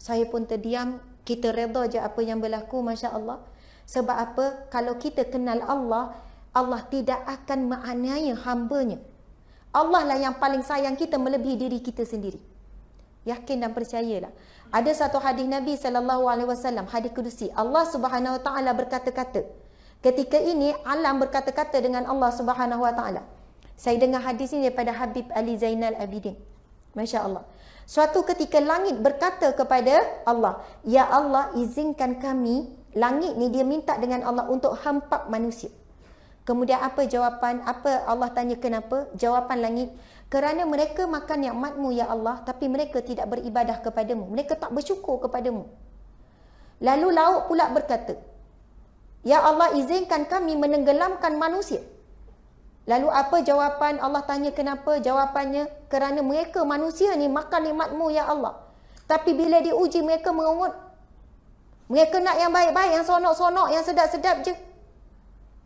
saya pun terdiam kita redha je apa yang berlaku masya-Allah sebab apa kalau kita kenal Allah Allah tidak akan menganiaya hambanya. nya Allah lah yang paling sayang kita melebihi diri kita sendiri yakin dan percayalah ada satu hadis Nabi sallallahu alaihi wasallam hadis kudusi Allah Subhanahu wa taala berkata-kata ketika ini alam berkata-kata dengan Allah Subhanahu wa taala saya dengar hadis ini daripada Habib Ali Zainal Abidin masya-Allah Suatu ketika langit berkata kepada Allah, Ya Allah izinkan kami, langit ni dia minta dengan Allah untuk hampak manusia. Kemudian apa jawapan, apa Allah tanya kenapa? Jawapan langit, kerana mereka makan yang nikmatmu Ya Allah, tapi mereka tidak beribadah kepadamu. Mereka tak bersyukur kepadamu. Lalu laut pula berkata, Ya Allah izinkan kami menenggelamkan manusia. Lalu apa jawapan Allah tanya kenapa? Jawapannya kerana mereka manusia ni makan nikmatmu ya Allah. Tapi bila diuji mereka mengungut. Mereka nak yang baik-baik, yang sonok-sonok, yang sedap-sedap je.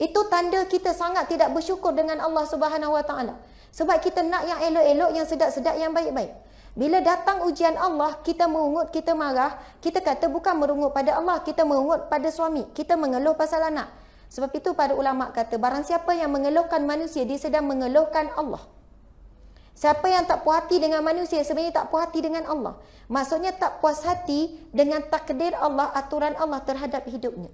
Itu tanda kita sangat tidak bersyukur dengan Allah Subhanahu Wa Taala. Sebab kita nak yang elok-elok, yang sedap-sedap, yang baik-baik. Bila datang ujian Allah, kita mengungut, kita marah. Kita kata bukan merungut pada Allah, kita mengungut pada suami. Kita mengeluh pasal anak. Sebab itu para ulama kata barang siapa yang mengeluhkan manusia dia sedang mengeluhkan Allah. Siapa yang tak puas hati dengan manusia sebenarnya tak puas hati dengan Allah. Maksudnya tak puas hati dengan takdir Allah, aturan Allah terhadap hidupnya.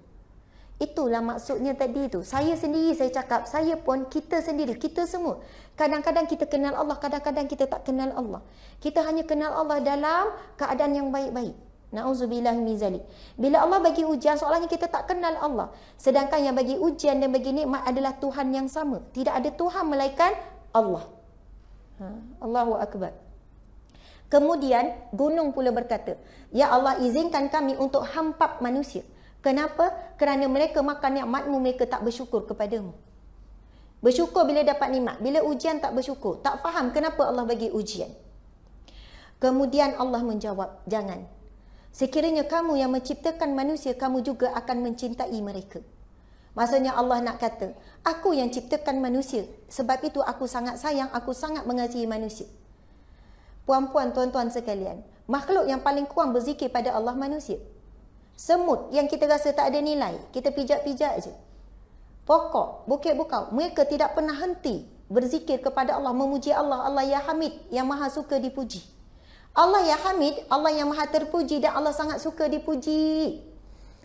Itulah maksudnya tadi itu. Saya sendiri saya cakap, saya pun kita sendiri, kita semua. Kadang-kadang kita kenal Allah, kadang-kadang kita tak kenal Allah. Kita hanya kenal Allah dalam keadaan yang baik-baik. Na'udzubillah mizali. Bila Allah bagi ujian, soalannya kita tak kenal Allah. Sedangkan yang bagi ujian dan bagi nikmat adalah Tuhan yang sama. Tidak ada Tuhan melainkan Allah. Ha, Allahu Akbar. Kemudian gunung pula berkata, Ya Allah izinkan kami untuk hampap manusia. Kenapa? Kerana mereka makan nikmatmu, mereka tak bersyukur kepadamu. Bersyukur bila dapat nikmat. Bila ujian tak bersyukur. Tak faham kenapa Allah bagi ujian. Kemudian Allah menjawab, Jangan. Sekiranya kamu yang menciptakan manusia, kamu juga akan mencintai mereka. Maksudnya Allah nak kata, aku yang ciptakan manusia, sebab itu aku sangat sayang, aku sangat mengasihi manusia. Puan-puan, tuan-tuan sekalian, makhluk yang paling kurang berzikir pada Allah manusia. Semut yang kita rasa tak ada nilai, kita pijak-pijak aje. Pokok, bukit bukau, mereka tidak pernah henti berzikir kepada Allah, memuji Allah, Allah Ya Hamid, yang maha suka dipuji. Allah yang hamid, Allah yang maha terpuji dan Allah sangat suka dipuji.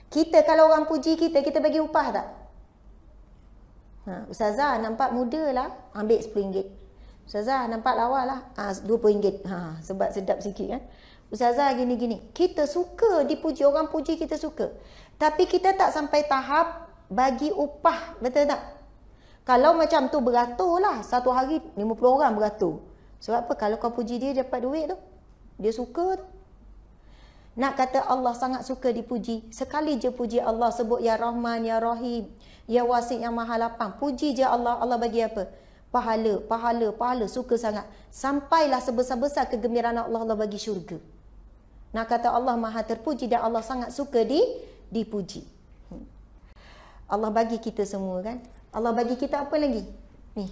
Kita kalau orang puji kita, kita bagi upah tak? Ha, Ustazah nampak muda lah, ambil RM10. Ustazah nampak lawa lah, ha, RM2. Ha, sebab sedap sikit kan. Ustazah gini-gini, kita suka dipuji, orang puji kita suka. Tapi kita tak sampai tahap bagi upah, betul tak? Kalau macam tu beratur lah, satu hari 50 orang beratur. Sebab apa? Kalau kau puji dia dapat duit tu, dia suka Nak kata Allah sangat suka dipuji. Sekali je puji Allah sebut Ya Rahman, Ya Rahim, Ya Wasik, Ya Mahalapang. Puji je Allah. Allah bagi apa? Pahala, pahala, pahala. Suka sangat. Sampailah sebesar-besar kegembiraan Allah, Allah bagi syurga. Nak kata Allah maha terpuji dan Allah sangat suka di dipuji. Hmm. Allah bagi kita semua kan. Allah bagi kita apa lagi? Ni,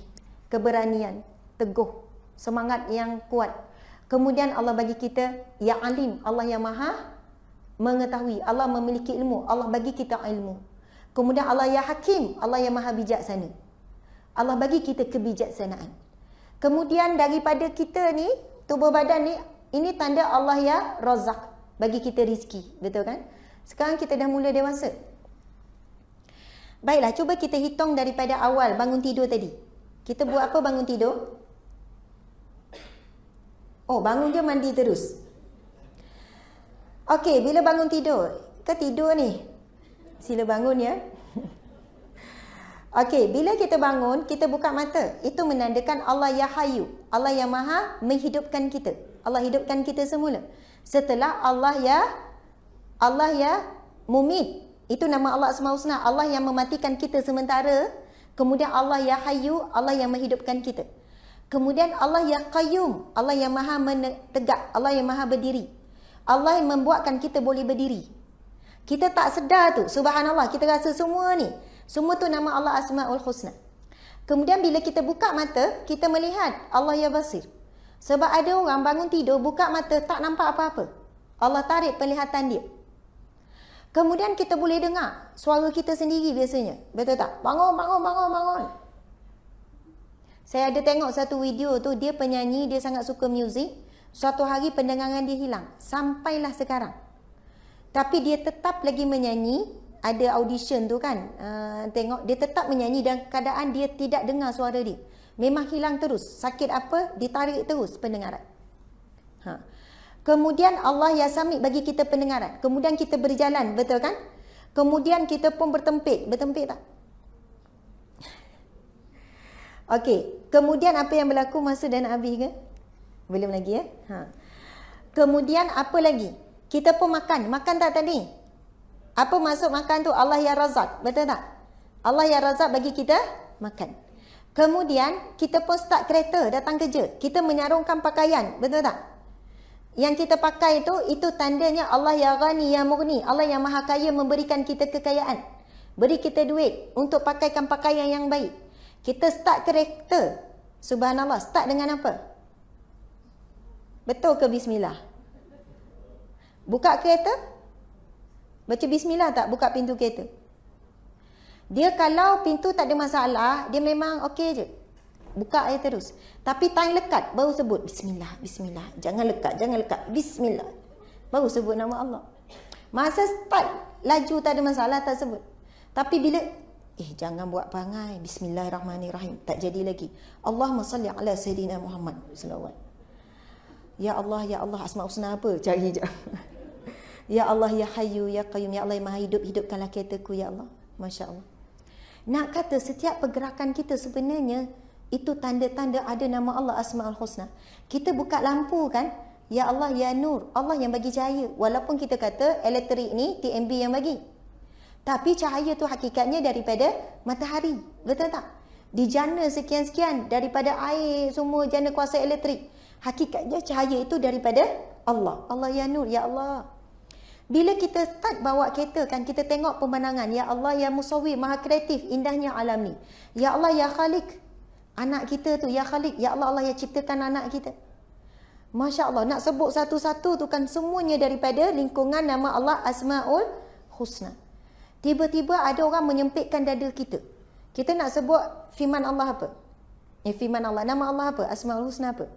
keberanian, teguh, semangat yang kuat Kemudian Allah bagi kita ya alim, Allah yang maha mengetahui. Allah memiliki ilmu. Allah bagi kita ilmu. Kemudian Allah ya hakim, Allah yang maha bijaksana. Allah bagi kita kebijaksanaan. Kemudian daripada kita ni, tubuh badan ni, ini tanda Allah ya razak. Bagi kita rizki. Betul kan? Sekarang kita dah mula dewasa. Baiklah, cuba kita hitung daripada awal bangun tidur tadi. Kita buat apa bangun tidur? Oh, bangun je mandi terus. Okey, bila bangun tidur? Ke tidur ni? Sila bangun ya. Okey, bila kita bangun, kita buka mata. Itu menandakan Allah Hayu Allah yang maha menghidupkan kita. Allah hidupkan kita semula. Setelah Allah ya Allah ya mumit. Itu nama Allah Asma Husna. Allah yang mematikan kita sementara. Kemudian Allah Hayu Allah yang menghidupkan kita. Kemudian Allah yang qayyum, Allah yang maha menegak, Allah yang maha berdiri. Allah yang membuatkan kita boleh berdiri. Kita tak sedar tu, subhanallah, kita rasa semua ni. Semua tu nama Allah Asma'ul Husna. Kemudian bila kita buka mata, kita melihat Allah yang basir. Sebab ada orang bangun tidur, buka mata, tak nampak apa-apa. Allah tarik perlihatan dia. Kemudian kita boleh dengar suara kita sendiri biasanya. Betul tak? Bangun, bangun, bangun, bangun. Saya ada tengok satu video tu dia penyanyi dia sangat suka muzik. Suatu hari pendengaran dia hilang sampailah sekarang. Tapi dia tetap lagi menyanyi. Ada audition tu kan. Uh, tengok dia tetap menyanyi dan keadaan dia tidak dengar suara dia. Memang hilang terus. Sakit apa ditarik terus pendengaran. Ha. Kemudian Allah ya sami bagi kita pendengaran. Kemudian kita berjalan, betul kan? Kemudian kita pun bertempik, bertempik tak? Okey, kemudian apa yang berlaku masa dan habis ke? Belum lagi ya? Ha. Kemudian apa lagi? Kita pun makan. Makan tak tadi? Apa maksud makan tu? Allah Ya Razak. Betul tak? Allah Ya Razak bagi kita makan. Kemudian kita pun start kereta datang kerja. Kita menyarungkan pakaian. Betul tak? Yang kita pakai itu, itu tandanya Allah Ya Ghani Ya Murni. Allah Yang Maha Kaya memberikan kita kekayaan. Beri kita duit untuk pakaikan pakaian yang baik. Kita start karakter. Subhanallah, start dengan apa? Betul ke bismillah? Buka kereta? Baca bismillah tak buka pintu kereta? Dia kalau pintu tak ada masalah, dia memang okey je. Buka aja terus. Tapi time lekat, baru sebut bismillah, bismillah. Jangan lekat, jangan lekat. Bismillah. Baru sebut nama Allah. Masa start, laju tak ada masalah, tak sebut. Tapi bila Eh jangan buat pangai. Bismillahirrahmanirrahim. Tak jadi lagi. Allahumma salli ala Sayyidina Muhammad. Salawat. Ya Allah, Ya Allah. Asma Husna apa? Cari je. Ya Allah, Ya Hayu, Ya Qayyum, Ya Allah yang maha hidup, hidupkanlah kereta Ya Allah. Masya Allah. Nak kata setiap pergerakan kita sebenarnya, itu tanda-tanda ada nama Allah Asma'ul Husna. Kita buka lampu kan? Ya Allah, Ya Nur. Allah yang bagi cahaya. Walaupun kita kata elektrik ni TMB yang bagi. Tapi cahaya tu hakikatnya daripada matahari. Betul tak? Dijana sekian-sekian daripada air, semua jana kuasa elektrik. Hakikatnya cahaya itu daripada Allah. Allah ya Nur, ya Allah. Bila kita start bawa kereta kan kita tengok pemandangan ya Allah ya Musawwir Maha Kreatif indahnya alam ni. Ya Allah ya Khalik. Anak kita tu ya Khalik, ya Allah Allah ya ciptakan anak kita. Masya-Allah nak sebut satu-satu tu kan semuanya daripada lingkungan nama Allah Asmaul Husna tiba-tiba ada orang menyempitkan dada kita. Kita nak sebut firman Allah apa? Eh, firman Allah. Nama Allah apa? Asma'ul Husna apa?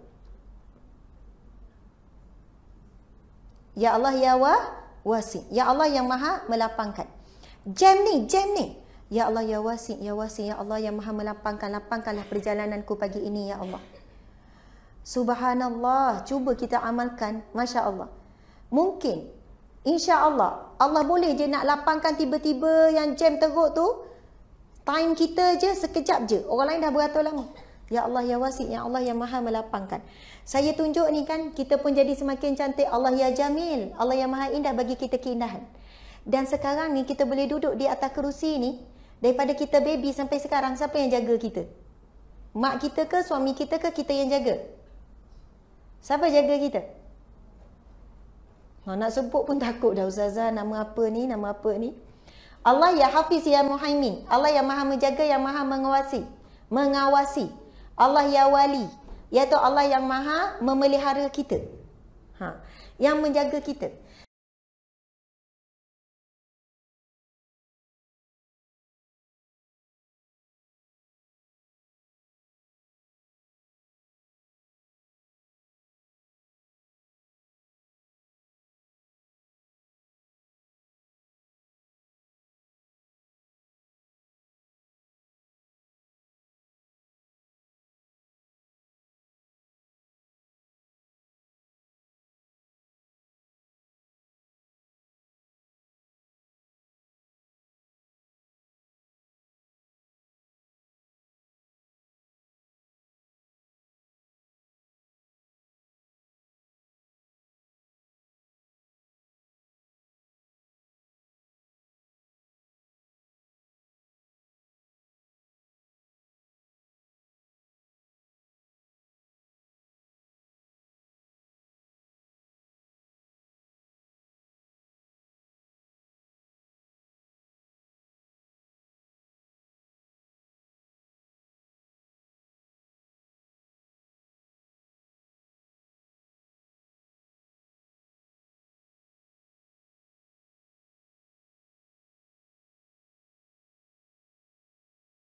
Ya Allah ya wa wasi. Ya Allah yang maha melapangkan. Jam ni, jam ni. Ya Allah ya wasi, ya wasi. Ya Allah yang maha melapangkan. Lapangkanlah perjalananku pagi ini ya Allah. Subhanallah. Cuba kita amalkan. Masya Allah. Mungkin InsyaAllah. Allah boleh je nak lapangkan tiba-tiba yang jam teruk tu. Time kita je sekejap je. Orang lain dah beratur lama. Ya Allah ya wasi, ya Allah yang maha melapangkan. Saya tunjuk ni kan, kita pun jadi semakin cantik. Allah ya jamil, Allah yang maha indah bagi kita keindahan. Dan sekarang ni kita boleh duduk di atas kerusi ni, daripada kita baby sampai sekarang, siapa yang jaga kita? Mak kita ke, suami kita ke, kita yang jaga? Siapa jaga kita? Ha, nak sebut pun takut dah Ustazah nama apa ni, nama apa ni. Allah ya Hafiz ya Muhaimin. Allah yang maha menjaga, yang maha mengawasi. Mengawasi. Allah ya Wali. Iaitu Allah yang maha memelihara kita. Ha, yang menjaga kita.